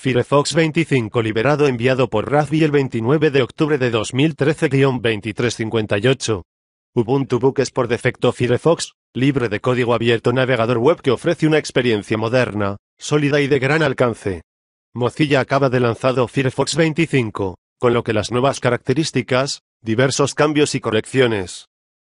Firefox 25 liberado enviado por Raspberry el 29 de octubre de 2013-2358. Ubuntu Book es por defecto Firefox, libre de código abierto navegador web que ofrece una experiencia moderna, sólida y de gran alcance. Mozilla acaba de lanzado Firefox 25, con lo que las nuevas características, diversos cambios y correcciones.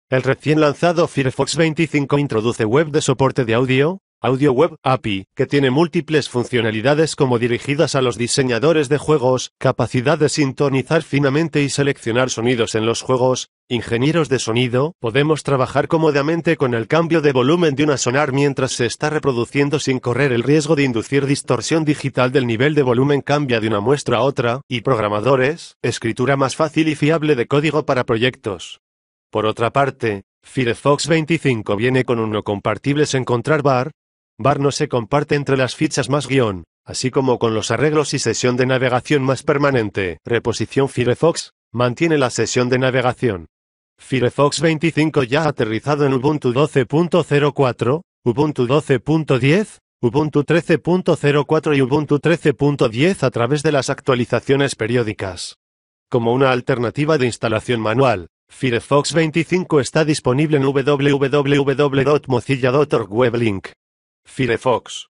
El recién lanzado Firefox 25 introduce web de soporte de audio, Audio Web API, que tiene múltiples funcionalidades como dirigidas a los diseñadores de juegos, capacidad de sintonizar finamente y seleccionar sonidos en los juegos, ingenieros de sonido, podemos trabajar cómodamente con el cambio de volumen de una sonar mientras se está reproduciendo sin correr el riesgo de inducir distorsión digital del nivel de volumen cambia de una muestra a otra, y programadores, escritura más fácil y fiable de código para proyectos. Por otra parte, Firefox 25 viene con uno compatibles encontrar bar, Bar no se comparte entre las fichas más guión, así como con los arreglos y sesión de navegación más permanente. Reposición Firefox, mantiene la sesión de navegación. Firefox 25 ya ha aterrizado en Ubuntu 12.04, Ubuntu 12.10, Ubuntu 13.04 y Ubuntu 13.10 a través de las actualizaciones periódicas. Como una alternativa de instalación manual, Firefox 25 está disponible en www.mozilla.org weblink. Firefox